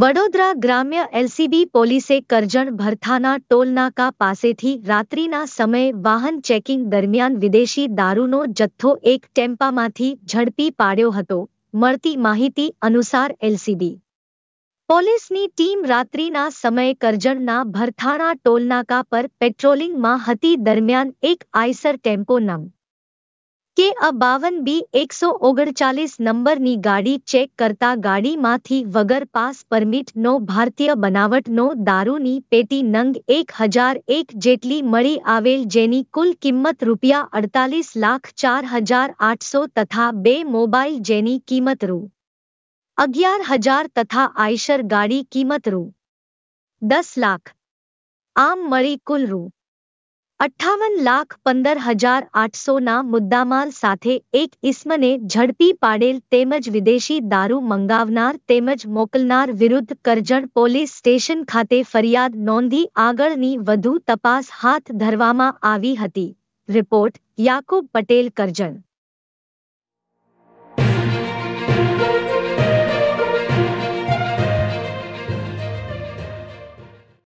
વડોદરા ગ્રામ્ય એલસીબી પોલીસે કરજણ ભરથાના ટોલનાકા પાસેથી રાત્રિના સમયે વાહન ચેકિંગ દરમિયાન વિદેશી દારૂનો જથ્થો એક ટેમ્પામાંથી ઝડપી પાડ્યો હતો મળતી માહિતી અનુસાર એલસીબી પોલીસની ટીમ રાત્રિના સમયે કરજણના ભરથાણા ટોલનાકા પર પેટ્રોલિંગમાં હતી દરમિયાન એક આઈસર ટેમ્પો નંબર કે અ બાવન બી એકસો ઓગણચાલીસ નંબરની ગાડી ચેક કરતા ગાડીમાંથી વગર પાસ પરમિટનો ભારતીય બનાવટનો દારૂની પેટી નંગ એક હજાર એક જેટલી મળી આવેલ જેની કુલ કિંમત રૂપિયા અડતાલીસ લાખ ચાર હજાર આઠસો તથા બે મોબાઈલ જેની કિંમત રૂ અગિયાર હજાર તથા આયશર ગાડી કિંમત રૂ દસ લાખ આમ મળી કુલ રૂ અઠ્ઠાવન લાખ પંદર હજાર આઠસોના મુદ્દામાલ સાથે એક ઇસ્મને ઝડપી પાડેલ તેમજ વિદેશી દારૂ મંગાવનાર તેમજ મોકલનાર વિરુદ્ધ કરજણ પોલીસ સ્ટેશન ખાતે ફરિયાદ નોંધી આગળની વધુ તપાસ હાથ ધરવામાં આવી હતી રિપોર્ટ યાકુબ પટેલ કરજણ